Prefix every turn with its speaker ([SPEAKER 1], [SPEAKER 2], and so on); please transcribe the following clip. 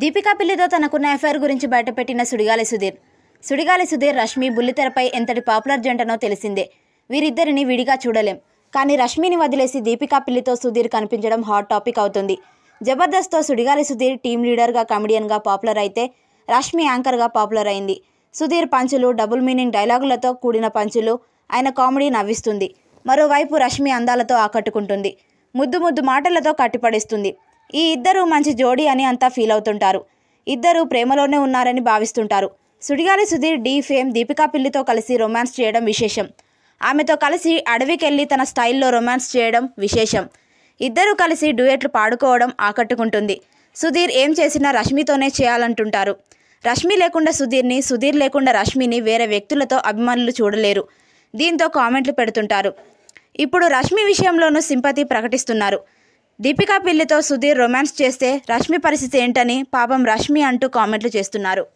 [SPEAKER 1] దీపికా పిల్లితో తనకున్న ఎఫ్ఐఆర్ గురించి బయటపెట్టిన సుడిగాలి సుధీర్ సుడిగాలి సుధీర్ రష్మి బుల్లితెరపై ఎంతటి పాపులర్ జంటనో తెలిసిందే వీరిద్దరిని విడిగా చూడలేం కానీ రష్మిని వదిలేసి దీపికా పిల్లితో సుధీర్ కనిపించడం హాట్ టాపిక్ అవుతుంది జబర్దస్త్తో సుడిగాలి సుధీర్ టీం లీడర్గా కమెడియన్గా పాపులర్ అయితే రష్మి యాంకర్గా పాపులర్ అయింది సుధీర్ పంచులు డబుల్ మీనింగ్ డైలాగులతో కూడిన పంచులు ఆయన కామెడీ నవ్విస్తుంది మరోవైపు రష్మి అందాలతో ఆకట్టుకుంటుంది ముద్దు ముద్దు మాటలతో కట్టిపడేస్తుంది ఈ ఇద్దరు మంచి జోడి అని అంతా ఫీల్ అవుతుంటారు ఇద్దరు ప్రేమలోనే ఉన్నారని భావిస్తుంటారు సుడిగాలి సుధీర్ డీ ఫేమ్ దీపికా పిల్లితో కలిసి రొమాన్స్ చేయడం విశేషం ఆమెతో కలిసి అడవికెళ్ళి తన స్టైల్లో రొమాన్స్ చేయడం విశేషం ఇద్దరూ కలిసి డ్యూయెట్లు పాడుకోవడం ఆకట్టుకుంటుంది సుధీర్ ఏం చేసినా రష్మితోనే చేయాలంటుంటారు రష్మి లేకుండా సుధీర్ని సుధీర్ లేకుండా రష్మిని వేరే వ్యక్తులతో అభిమానులు చూడలేరు దీంతో కామెంట్లు పెడుతుంటారు ఇప్పుడు రష్మి విషయంలోనూ సింపతి ప్రకటిస్తున్నారు దీపికా పెళ్లితో సుధీర్ రొమాన్స్ చేస్తే రష్మి పరిస్థితి ఏంటని పాపం రష్మి అంటూ కామెంట్లు చేస్తున్నారు